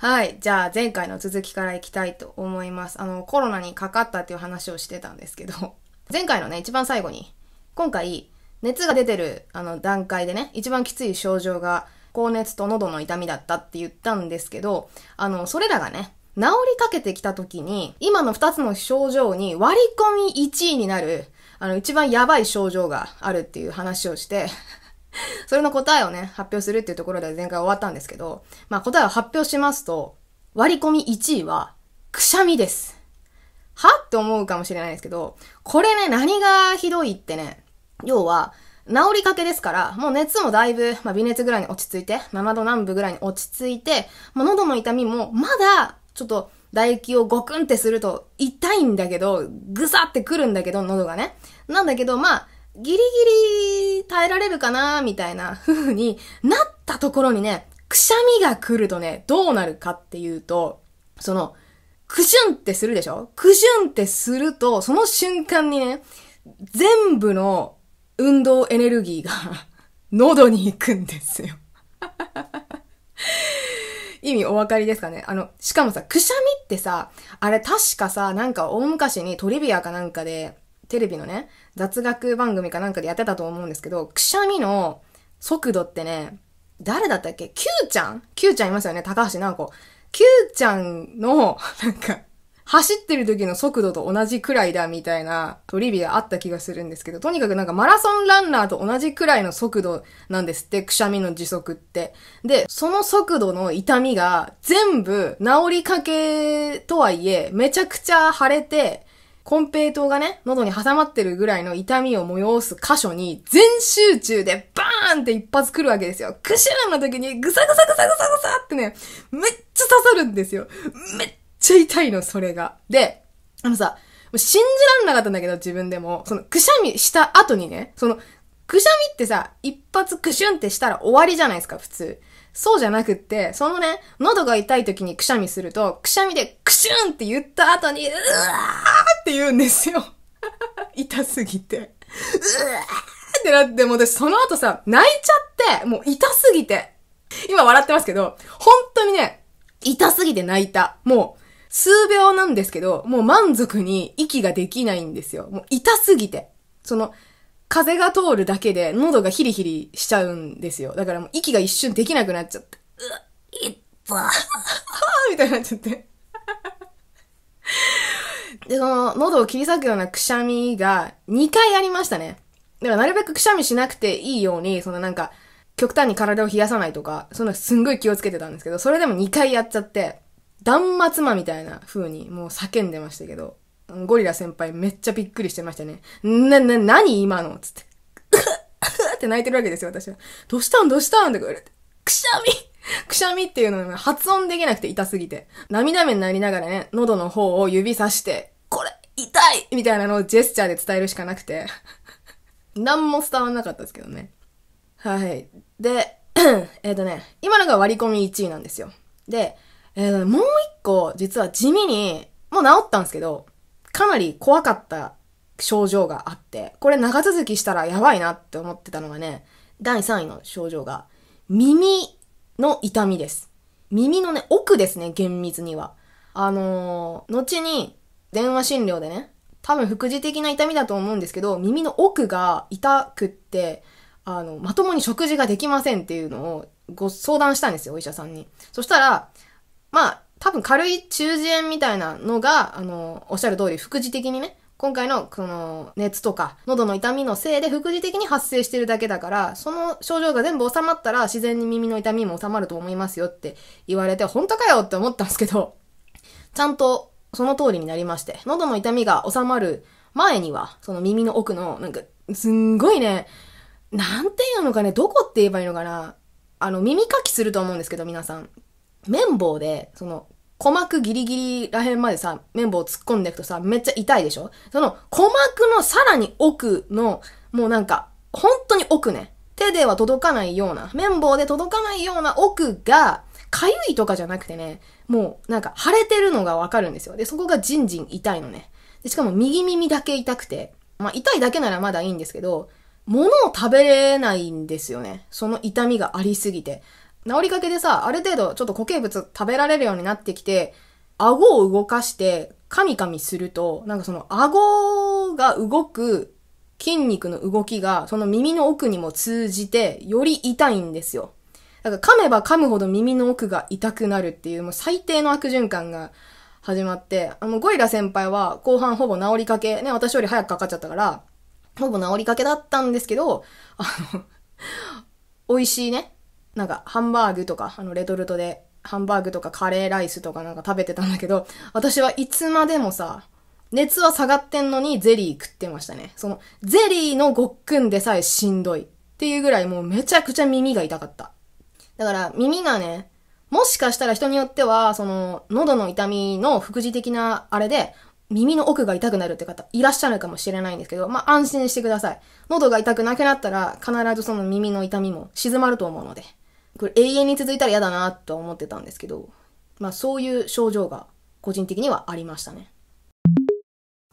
はい。じゃあ、前回の続きからいきたいと思います。あの、コロナにかかったっていう話をしてたんですけど、前回のね、一番最後に、今回、熱が出てる、あの、段階でね、一番きつい症状が、高熱と喉の痛みだったって言ったんですけど、あの、それらがね、治りかけてきた時に、今の2つの症状に割り込み1位になる、あの、一番やばい症状があるっていう話をして、それの答えをね、発表するっていうところで前回終わったんですけど、まあ答えを発表しますと、割り込み1位は、くしゃみです。はって思うかもしれないですけど、これね、何がひどいってね、要は、治りかけですから、もう熱もだいぶ、まあ、微熱ぐらいに落ち着いて、7度南部ぐらいに落ち着いて、もう喉の痛みも、まだ、ちょっと、唾液をゴクンってすると、痛いんだけど、ぐさってくるんだけど、喉がね。なんだけど、まあ、ギリギリ耐えられるかなみたいな風 になったところにね、くしゃみが来るとね、どうなるかっていうと、その、くしゅんってするでしょくしゅんってすると、その瞬間にね、全部の運動エネルギーが 喉に行くんですよ 意味お分かりですかねあの、しかもさ、くしゃみってさ、あれ確かさ、なんか大昔にトリビアかなんかで、テレビのね、雑学番組かなんかでやってたと思うんですけど、くしゃみの速度ってね、誰だったっけ ?Q ちゃん ?Q ちゃんいますよね高橋直子。Q ちゃんの、なんか、走ってる時の速度と同じくらいだみたいなトリビアあった気がするんですけど、とにかくなんかマラソンランナーと同じくらいの速度なんですって、くしゃみの時速って。で、その速度の痛みが全部治りかけとはいえ、めちゃくちゃ腫れて、金平糖がね、喉に挟まってるぐらいの痛みを催す箇所に、全集中でバーンって一発来るわけですよ。クシューンの時に、ぐさぐさぐさぐさぐさってね、めっちゃ刺さるんですよ。めっちゃ痛いの、それが。で、あのさ、信じらんなかったんだけど、自分でも。その、くしゃみした後にね、その、くしゃみってさ、一発くしゅんってしたら終わりじゃないですか、普通。そうじゃなくって、そのね、喉が痛い時にくしゃみすると、くしゃみでくしゅんって言った後に、うわって言うんですよ。痛すぎて。うわーってなって、もう私その後さ、泣いちゃって、もう痛すぎて。今笑ってますけど、本当にね、痛すぎて泣いた。もう、数秒なんですけど、もう満足に息ができないんですよ。もう痛すぎて。その、風が通るだけで喉がヒリヒリしちゃうんですよ。だからもう息が一瞬できなくなっちゃって。うっ、いっぱみたいになっちゃって。で、その、喉を切り裂くようなくしゃみが2回ありましたね。だからなるべくくしゃみしなくていいように、そのなんか、極端に体を冷やさないとか、そのすんごい気をつけてたんですけど、それでも2回やっちゃって、断末魔みたいな風にもう叫んでましたけど、ゴリラ先輩めっちゃびっくりしてましたね。な、な、何今のつって、って泣いてるわけですよ、私は。どうしたんどうしたんって言われて、くしゃみくしゃみっていうのが発音できなくて痛すぎて。涙目になりながらね、喉の方を指さして、これ、痛いみたいなのをジェスチャーで伝えるしかなくて。何も伝わんなかったですけどね。はい。で、えっ、とね、今のが割り込み1位なんですよ。で、えー、もう一個、実は地味に、もう治ったんですけど、かなり怖かった症状があって、これ長続きしたらやばいなって思ってたのがね、第3位の症状が、耳の痛みです。耳のね、奥ですね、厳密には。あのー、後に、電話診療でね、多分副次的な痛みだと思うんですけど、耳の奥が痛くって、あの、まともに食事ができませんっていうのをご相談したんですよ、お医者さんに。そしたら、まあ、多分軽い中耳炎みたいなのが、あの、おっしゃる通り、副次的にね、今回のこの熱とか喉の痛みのせいで副次的に発生してるだけだから、その症状が全部収まったら自然に耳の痛みも収まると思いますよって言われて、本当かよって思ったんですけど、ちゃんとその通りになりまして、喉の痛みが収まる前には、その耳の奥の、なんか、すんごいね、なんて言うのかね、どこって言えばいいのかな。あの、耳かきすると思うんですけど、皆さん。綿棒で、その、鼓膜ギリギリらへんまでさ、綿棒を突っ込んでいくとさ、めっちゃ痛いでしょその、鼓膜のさらに奥の、もうなんか、本当に奥ね。手では届かないような、綿棒で届かないような奥が、かゆいとかじゃなくてね、もうなんか腫れてるのがわかるんですよ。で、そこがじんじん痛いのね。で、しかも右耳だけ痛くて、まあ痛いだけならまだいいんですけど、物を食べれないんですよね。その痛みがありすぎて。治りかけでさ、ある程度ちょっと固形物食べられるようになってきて、顎を動かして、カミカミすると、なんかその顎が動く筋肉の動きが、その耳の奥にも通じて、より痛いんですよ。なんか噛めば噛むほど耳の奥が痛くなるっていう、もう最低の悪循環が始まって、あの、ゴリラ先輩は後半ほぼ治りかけ、ね、私より早くかかっちゃったから、ほぼ治りかけだったんですけど、あの 美味しいね、なんかハンバーグとか、あの、レトルトで、ハンバーグとかカレーライスとかなんか食べてたんだけど、私はいつまでもさ、熱は下がってんのにゼリー食ってましたね。その、ゼリーのごっくんでさえしんどいっていうぐらいもうめちゃくちゃ耳が痛かった。だから耳がね、もしかしたら人によっては、その、喉の痛みの副次的なあれで、耳の奥が痛くなるって方いらっしゃるかもしれないんですけど、まあ、安心してください。喉が痛くなくなったら、必ずその耳の痛みも静まると思うので、これ永遠に続いたら嫌だなと思ってたんですけど、まあ、そういう症状が個人的にはありましたね。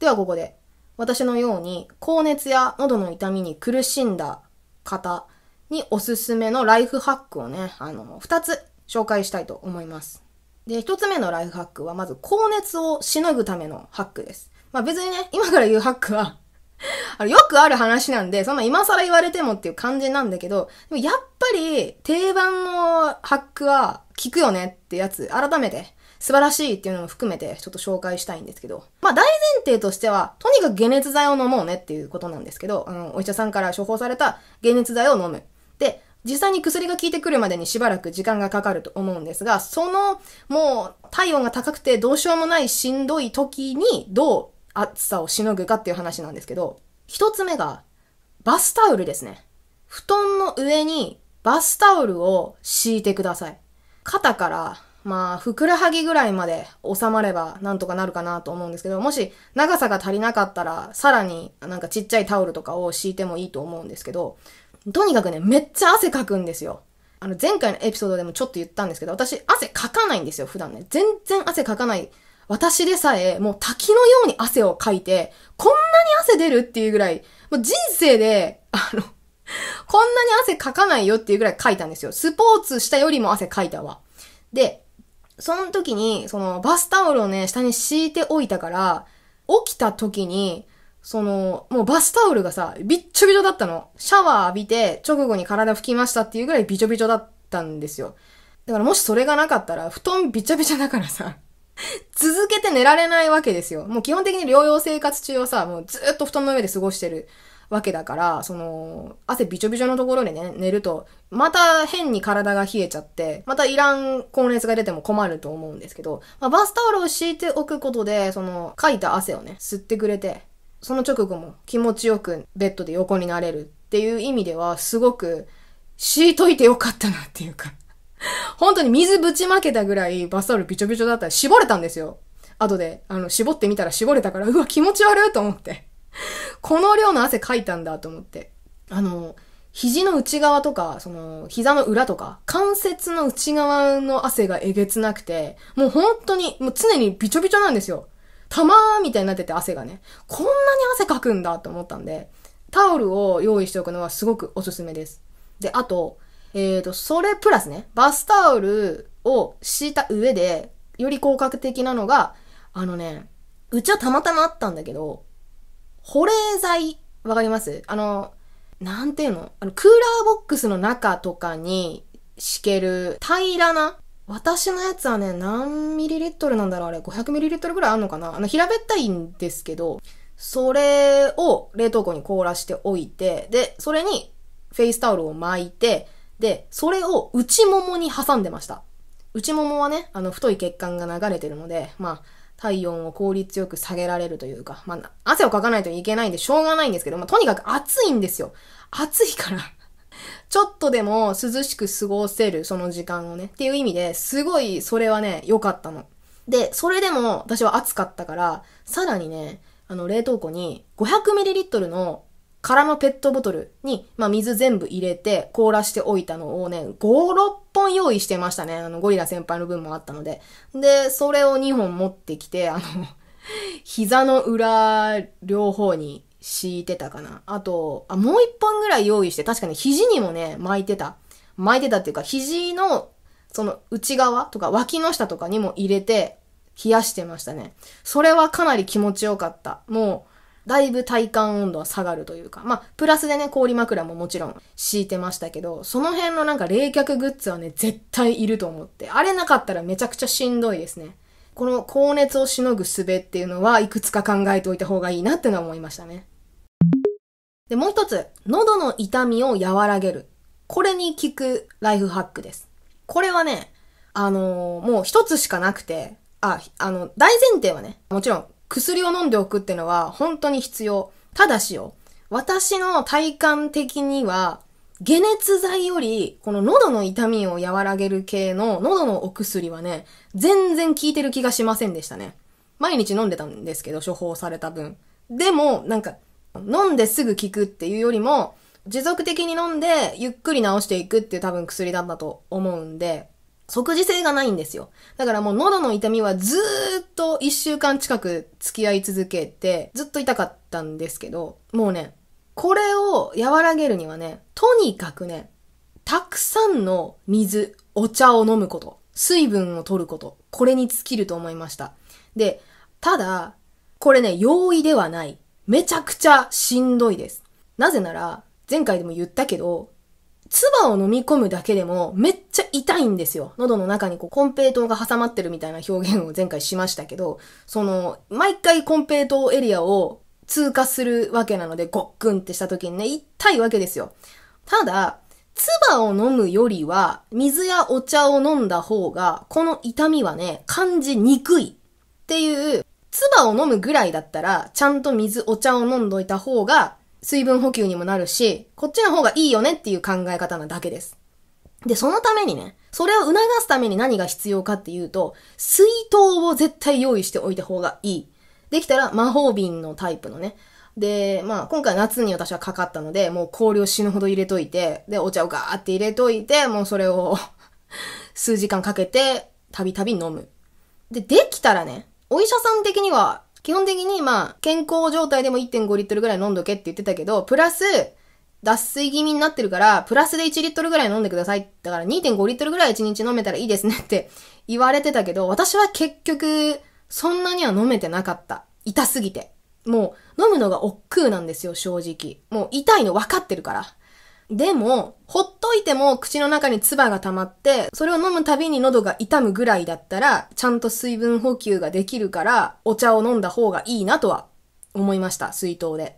ではここで、私のように、高熱や喉の痛みに苦しんだ方、におすすめのライフハックをね、あの、二つ紹介したいと思います。で、一つ目のライフハックは、まず、高熱をしのぐためのハックです。まあ別にね、今から言うハックは あの、よくある話なんで、そんな今更言われてもっていう感じなんだけど、でもやっぱり、定番のハックは効くよねってやつ、改めて素晴らしいっていうのも含めてちょっと紹介したいんですけど。まあ大前提としては、とにかく解熱剤を飲もうねっていうことなんですけど、あの、お医者さんから処方された解熱剤を飲む。で、実際に薬が効いてくるまでにしばらく時間がかかると思うんですが、その、もう、体温が高くてどうしようもないしんどい時に、どう暑さをしのぐかっていう話なんですけど、一つ目が、バスタオルですね。布団の上にバスタオルを敷いてください。肩から、まあ、ふくらはぎぐらいまで収まればなんとかなるかなと思うんですけど、もし長さが足りなかったら、さらになんかちっちゃいタオルとかを敷いてもいいと思うんですけど、とにかくね、めっちゃ汗かくんですよ。あの、前回のエピソードでもちょっと言ったんですけど、私、汗かかないんですよ、普段ね。全然汗かかない。私でさえ、もう滝のように汗をかいて、こんなに汗出るっていうぐらい、もう人生で、あのこんなに汗かかないよっていうぐらいかいたんですよ。スポーツしたよりも汗かいたわ。で、その時に、そのバスタオルをね、下に敷いておいたから、起きた時に、その、もうバスタオルがさ、びっちょびちょだったの。シャワー浴びて、直後に体拭きましたっていうぐらいびちょびちょだったんですよ。だからもしそれがなかったら、布団びちゃびちゃだからさ、続けて寝られないわけですよ。もう基本的に療養生活中はさ、もうずっと布団の上で過ごしてるわけだから、その、汗びちょびちょのところでね、寝ると、また変に体が冷えちゃって、またいらん高熱が出ても困ると思うんですけど、まあ、バスタオルを敷いておくことで、その、かいた汗をね、吸ってくれて、その直後も気持ちよくベッドで横になれるっていう意味では、すごく敷いといてよかったなっていうか 本当に水ぶちまけたぐらいバスタオルびちょびちょだったら絞れたんですよ。後で、あの、絞ってみたら絞れたから、うわ、気持ち悪いと思って この量の汗かいたんだと思って。あの、肘の内側とか、その、膝の裏とか、関節の内側の汗がえげつなくて、もう本当に、もう常にびちょびちょなんですよ。たまーみたいになってて汗がね。こんなに汗かくんだと思ったんで、タオルを用意しておくのはすごくおすすめです。で、あと、えっ、ー、と、それプラスね、バスタオルを敷いた上で、より効果的なのが、あのね、うちはたまたまあったんだけど、保冷剤、わかりますあの、なんていうのあの、クーラーボックスの中とかに敷ける平らな私のやつはね、何ミリリットルなんだろうあれ、500ミリリットルぐらいあるのかなあの、平べったいんですけど、それを冷凍庫に凍らしておいて、で、それにフェイスタオルを巻いて、で、それを内ももに挟んでました。内ももはね、あの、太い血管が流れてるので、まあ、体温を効率よく下げられるというか、まあ、汗をかかないといけないんでしょうがないんですけど、まあ、とにかく暑いんですよ。暑いからちょっとでも涼しく過ごせる、その時間をね。っていう意味で、すごいそれはね、良かったの。で、それでも私は暑かったから、さらにね、あの、冷凍庫に 500ml の空のペットボトルに、まあ、水全部入れて凍らしておいたのをね、5、6本用意してましたね。あの、ゴリラ先輩の分もあったので。で、それを2本持ってきて、あの膝の裏両方に敷いてたかな。あと、あ、もう一本ぐらい用意して、確かに肘にもね、巻いてた。巻いてたっていうか、肘の、その内側とか脇の下とかにも入れて、冷やしてましたね。それはかなり気持ちよかった。もう、だいぶ体感温度は下がるというか、まあ、プラスでね、氷枕ももちろん敷いてましたけど、その辺のなんか冷却グッズはね、絶対いると思って。あれなかったらめちゃくちゃしんどいですね。この高熱をしのぐ術っていうのはいくつか考えておいた方がいいなってのは思いましたね。で、もう一つ、喉の痛みを和らげる。これに効くライフハックです。これはね、あのー、もう一つしかなくて、あ、あの、大前提はね、もちろん薬を飲んでおくっていうのは本当に必要。ただしよ、私の体感的には、解熱剤より、この喉の痛みを和らげる系の喉のお薬はね、全然効いてる気がしませんでしたね。毎日飲んでたんですけど、処方された分。でも、なんか、飲んですぐ効くっていうよりも、持続的に飲んで、ゆっくり治していくっていう多分薬だったと思うんで、即時性がないんですよ。だからもう喉の痛みはずーっと一週間近く付き合い続けて、ずっと痛かったんですけど、もうね、これを和らげるにはね、とにかくね、たくさんの水、お茶を飲むこと、水分を取ること、これに尽きると思いました。で、ただ、これね、容易ではない。めちゃくちゃしんどいです。なぜなら、前回でも言ったけど、唾を飲み込むだけでもめっちゃ痛いんですよ。喉の中にこう、コンペイトが挟まってるみたいな表現を前回しましたけど、その、毎回コンペイトエリアを通過するわけなので、ごっくんってした時にね、痛いわけですよ。ただ、唾を飲むよりは、水やお茶を飲んだ方が、この痛みはね、感じにくいっていう、唾を飲むぐらいだったら、ちゃんと水、お茶を飲んどいた方が、水分補給にもなるし、こっちの方がいいよねっていう考え方なだけです。で、そのためにね、それを促すために何が必要かっていうと、水筒を絶対用意しておいた方がいいできたら魔法瓶のタイプのね。で、まあ、今回夏に私はかかったので、もう氷を死ぬほど入れといて、で、お茶をガーって入れといて、もうそれを 数時間かけて、たびたび飲む。で、できたらね、お医者さん的には、基本的にまあ、健康状態でも1.5リットルぐらい飲んどけって言ってたけど、プラス、脱水気味になってるから、プラスで1リットルぐらい飲んでください。だから2.5リットルぐらい1日飲めたらいいですねって言われてたけど、私は結局、そんなには飲めてなかった。痛すぎて。もう、飲むのが億劫なんですよ、正直。もう、痛いの分かってるから。でも、ほっといても口の中に唾が溜まって、それを飲むたびに喉が痛むぐらいだったら、ちゃんと水分補給ができるから、お茶を飲んだ方がいいなとは思いました、水筒で。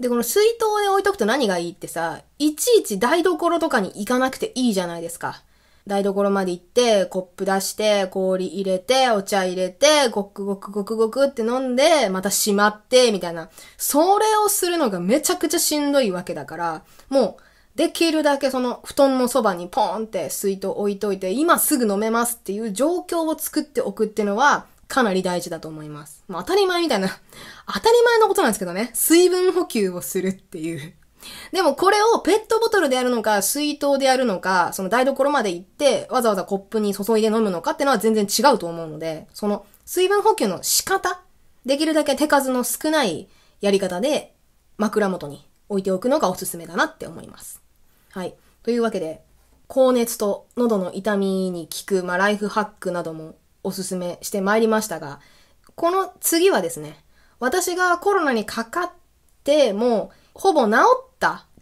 で、この水筒で置いとくと何がいいってさ、いちいち台所とかに行かなくていいじゃないですか。台所まで行って、コップ出して、氷入れて、お茶入れて、ごくごくごくごくって飲んで、またしまって、みたいな。それをするのがめちゃくちゃしんどいわけだから、もう、できるだけその布団のそばにポーンって水筒置いといて、今すぐ飲めますっていう状況を作っておくっていうのは、かなり大事だと思います。まあ、当たり前みたいな、当たり前のことなんですけどね、水分補給をするっていうでもこれをペットボトルでやるのか、水筒でやるのか、その台所まで行って、わざわざコップに注いで飲むのかってのは全然違うと思うので、その水分補給の仕方、できるだけ手数の少ないやり方で枕元に置いておくのがおすすめだなって思います。はい。というわけで、高熱と喉の痛みに効く、まあ、ライフハックなどもおすすめしてまいりましたが、この次はですね、私がコロナにかかっても、ほぼ治って、、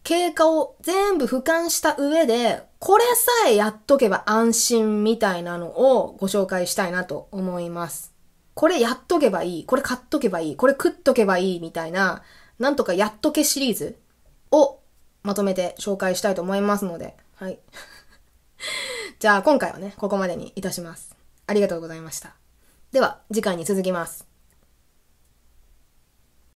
経過を全部俯瞰した上で、これさえやっとけば安心みたいなのをご紹介したいなと思います。これやっとけばいい、これ買っとけばいい、これ食っとけばいいみたいな、なんとかやっとけシリーズをまとめて紹介したいと思いますので、はい。じゃあ今回はね、ここまでにいたします。ありがとうございました。では、次回に続きます。